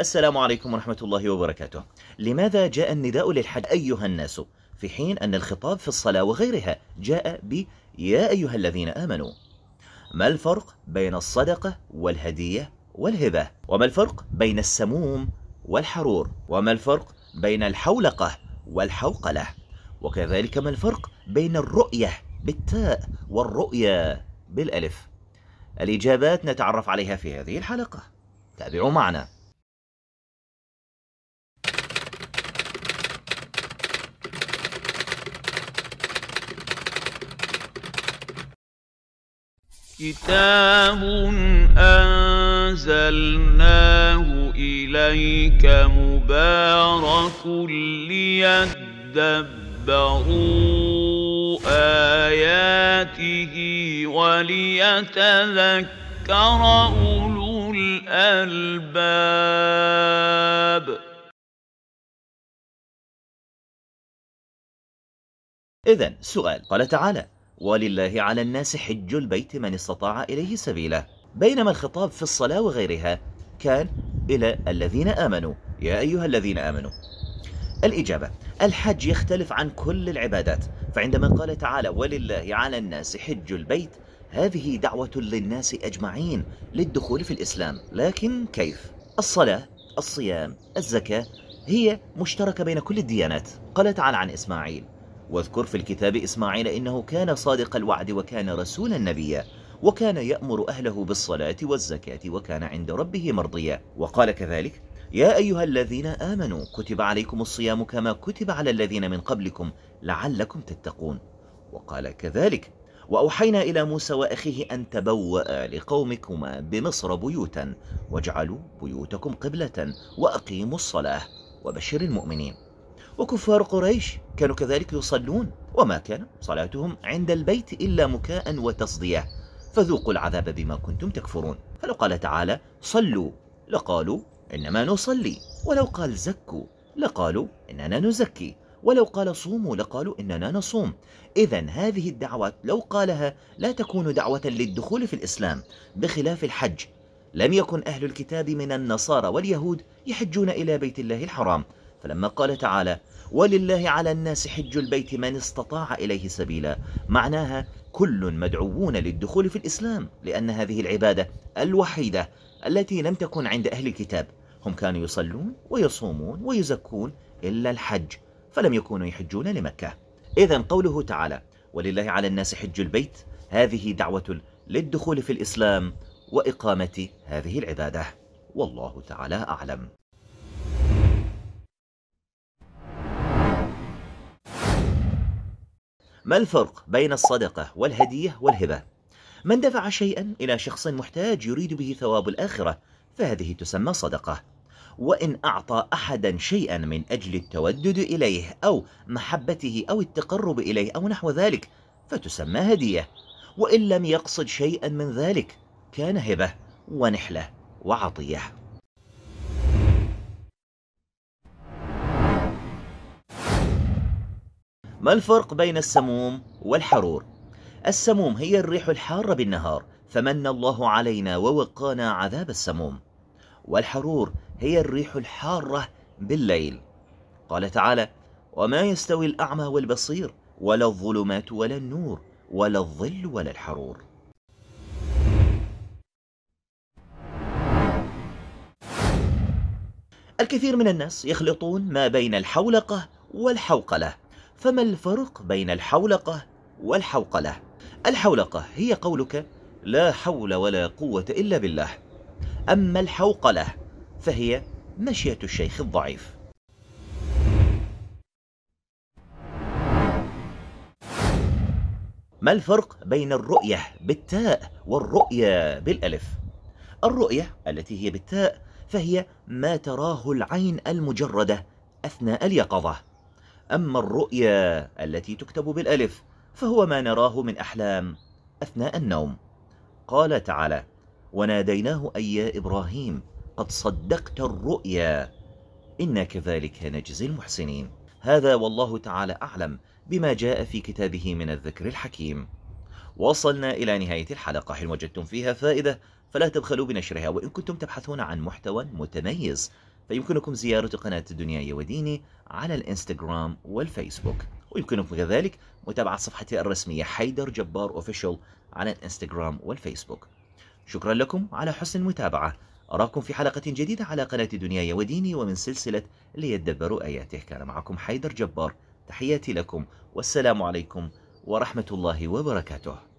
السلام عليكم ورحمة الله وبركاته لماذا جاء النداء للحج أيها الناس في حين أن الخطاب في الصلاة وغيرها جاء ب يا أيها الذين آمنوا ما الفرق بين الصدقة والهدية والهبة وما الفرق بين السموم والحرور وما الفرق بين الحولقة والحوقلة وكذلك ما الفرق بين الرؤية بالتاء والرؤية بالألف الإجابات نتعرف عليها في هذه الحلقة تابعوا معنا كتاب أنزلناه إليك مبارك ليدبروا آياته وليتذكر أولو الألباب إذا سؤال قال تعالى ولله على الناس حج البيت من استطاع إليه سبيلا بينما الخطاب في الصلاة وغيرها كان إلى الذين آمنوا يا أيها الذين آمنوا الإجابة الحج يختلف عن كل العبادات فعندما قال تعالى ولله على الناس حج البيت هذه دعوة للناس أجمعين للدخول في الإسلام لكن كيف؟ الصلاة الصيام الزكاة هي مشتركة بين كل الديانات قال تعالى عن إسماعيل واذكر في الكتاب إسماعيل إنه كان صادق الوعد وكان رسولا نبيا وكان يأمر أهله بالصلاة والزكاة وكان عند ربه مرضيا وقال كذلك يا أيها الذين آمنوا كتب عليكم الصيام كما كتب على الذين من قبلكم لعلكم تتقون وقال كذلك وأوحينا إلى موسى وأخيه أن تبوأ لقومكما بمصر بيوتا واجعلوا بيوتكم قبلة وأقيموا الصلاة وبشر المؤمنين وكفار قريش كانوا كذلك يصلون وما كان صلاتهم عند البيت إلا مكاء وتصدية فذوقوا العذاب بما كنتم تكفرون فلو قال تعالى صلوا لقالوا إنما نصلي ولو قال زكوا لقالوا إننا نزكي ولو قال صوموا لقالوا إننا نصوم إذا هذه الدعوات لو قالها لا تكون دعوة للدخول في الإسلام بخلاف الحج لم يكن أهل الكتاب من النصارى واليهود يحجون إلى بيت الله الحرام فلما قال تعالى ولله على الناس حج البيت من استطاع إليه سبيلا معناها كل مدعوون للدخول في الإسلام لأن هذه العبادة الوحيدة التي لم تكن عند أهل الكتاب هم كانوا يصلون ويصومون ويزكون إلا الحج فلم يكونوا يحجون لمكة إذا قوله تعالى ولله على الناس حج البيت هذه دعوة للدخول في الإسلام وإقامة هذه العبادة والله تعالى أعلم ما الفرق بين الصدقة والهدية والهبة؟ من دفع شيئا إلى شخص محتاج يريد به ثواب الآخرة فهذه تسمى صدقة وإن أعطى أحدا شيئا من أجل التودد إليه أو محبته أو التقرب إليه أو نحو ذلك فتسمى هدية وإن لم يقصد شيئا من ذلك كان هبة ونحلة وعطية ما الفرق بين السموم والحرور؟ السموم هي الريح الحارة بالنهار فمن الله علينا ووقانا عذاب السموم والحرور هي الريح الحارة بالليل قال تعالى وما يستوي الأعمى والبصير ولا الظلمات ولا النور ولا الظل ولا الحرور الكثير من الناس يخلطون ما بين الحولقة والحوقلة فما الفرق بين الحولقة والحوقلة؟ الحولقة هي قولك لا حول ولا قوة إلا بالله أما الحوقلة فهي مشية الشيخ الضعيف ما الفرق بين الرؤية بالتاء والرؤية بالألف؟ الرؤية التي هي بالتاء فهي ما تراه العين المجردة أثناء اليقظة أما الرؤيا التي تكتب بالألف فهو ما نراه من أحلام أثناء النوم قال تعالى وناديناه أي يا إبراهيم قد صدقت الرؤيا إنا كذلك نجزي المحسنين هذا والله تعالى أعلم بما جاء في كتابه من الذكر الحكيم وصلنا إلى نهاية الحلقة حين وجدتم فيها فائدة فلا تبخلوا بنشرها وإن كنتم تبحثون عن محتوى متميز فيمكنكم زيارة قناة دنياي وديني على الانستغرام والفيسبوك ويمكنكم كذلك متابعة صفحتي الرسمية حيدر جبار أوفيشال على الانستغرام والفيسبوك شكرا لكم على حسن المتابعة أراكم في حلقة جديدة على قناة دنياي وديني ومن سلسلة ليدبروا آياته كان معكم حيدر جبار تحياتي لكم والسلام عليكم ورحمة الله وبركاته